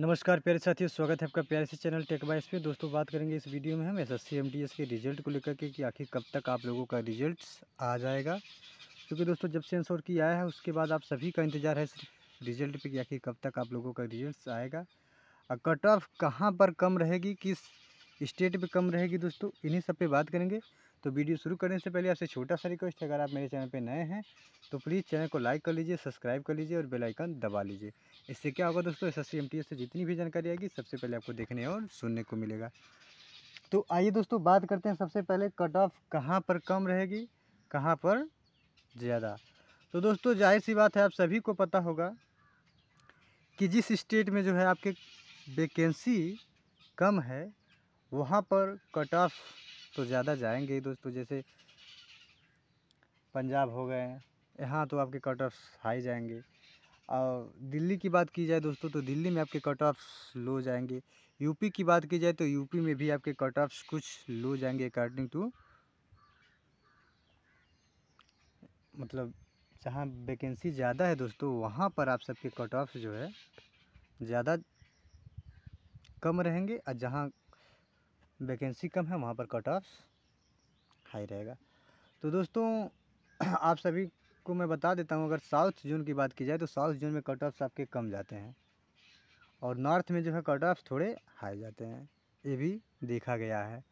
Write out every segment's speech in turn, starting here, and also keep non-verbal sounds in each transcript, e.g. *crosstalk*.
नमस्कार प्यारे साथियों स्वागत है आपका प्यारे से चैनल टेक बाइस पे दोस्तों बात करेंगे इस वीडियो में हम एस एस के रिजल्ट को लेकर के कि आखिर कब तक आप लोगों का रिजल्ट आ जाएगा क्योंकि दोस्तों जब से एंसोर की आया है उसके बाद आप सभी का इंतजार है सिर्फ रिजल्ट पे कि आखिर कब तक आप लोगों का रिजल्ट आएगा और कट ऑफ कहाँ पर कम रहेगी किस स्टेट पर कम रहेगी दोस्तों इन्हीं सब पे बात करेंगे तो वीडियो शुरू करने से पहले आपसे छोटा सा रिक्वेस्ट है अगर आप मेरे चैनल पर नए हैं तो प्लीज़ चैनल को लाइक कर लीजिए सब्सक्राइब कर लीजिए और बेलाइकन दबा लीजिए इससे क्या होगा दोस्तों एस एस से जितनी भी जानकारी आएगी सबसे पहले आपको देखने और सुनने को मिलेगा तो आइए दोस्तों बात करते हैं सबसे पहले कट ऑफ कहाँ पर कम रहेगी कहाँ पर ज़्यादा तो दोस्तों जाहिर सी बात है आप सभी को पता होगा कि जिस स्टेट में जो है आपके वैकेंसी कम है वहाँ पर कट ऑफ तो ज़्यादा जाएंगे दोस्तों जैसे पंजाब हो गए यहाँ तो आपके कट ऑफ्स हाई जाएंगे और दिल्ली की बात की जाए दोस्तों तो दिल्ली में आपके कट ऑफ्स लो जाएंगे यूपी की बात की जाए तो यूपी में भी आपके कट ऑफ्स कुछ लो जाएंगे अकॉर्डिंग टू मतलब जहाँ वैकेंसी ज़्यादा है दोस्तों वहाँ पर आप सबके कट ऑफ्स जो है ज़्यादा कम रहेंगे और जहाँ वैकेंसी कम है वहाँ पर कट ऑफ हाई रहेगा तो दोस्तों *clears throat* आप सभी को मैं बता देता हूँ अगर साउथ जोन की बात की जाए तो साउथ जोन में कट ऑफ्स आपके कम जाते हैं और नॉर्थ में जो है कट ऑफ थोड़े हाई जाते हैं ये भी देखा गया है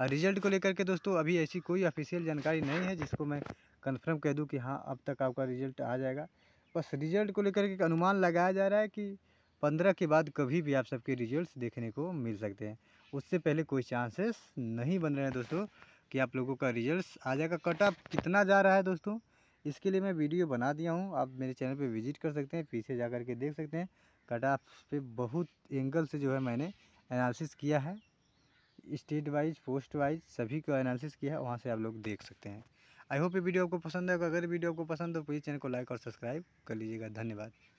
और रिजल्ट को लेकर के दोस्तों अभी ऐसी कोई ऑफिशियल जानकारी नहीं है जिसको मैं कंफर्म कह दूँ कि हाँ अब तक आपका रिजल्ट आ जाएगा बस रिजल्ट को लेकर के अनुमान लगाया जा रहा है कि पंद्रह के बाद कभी भी आप सबके रिजल्ट्स देखने को मिल सकते हैं उससे पहले कोई चांसेस नहीं बन रहे हैं दोस्तों कि आप लोगों का रिजल्ट्स आ जाएगा कट ऑफ कितना जा रहा है दोस्तों इसके लिए मैं वीडियो बना दिया हूँ आप मेरे चैनल पे विजिट कर सकते हैं पीछे जा कर के देख सकते हैं कट ऑफ पे बहुत एंगल से जो है मैंने एनालिसिस किया है स्टेट वाइज पोस्ट वाइज सभी का एनालिसिस किया है वहाँ से आप लोग देख सकते हैं आई होप ये वीडियो आपको पसंद है अगर वीडियो आपको पसंद हो प्लीज़ चैनल को लाइक और सब्सक्राइब कर लीजिएगा धन्यवाद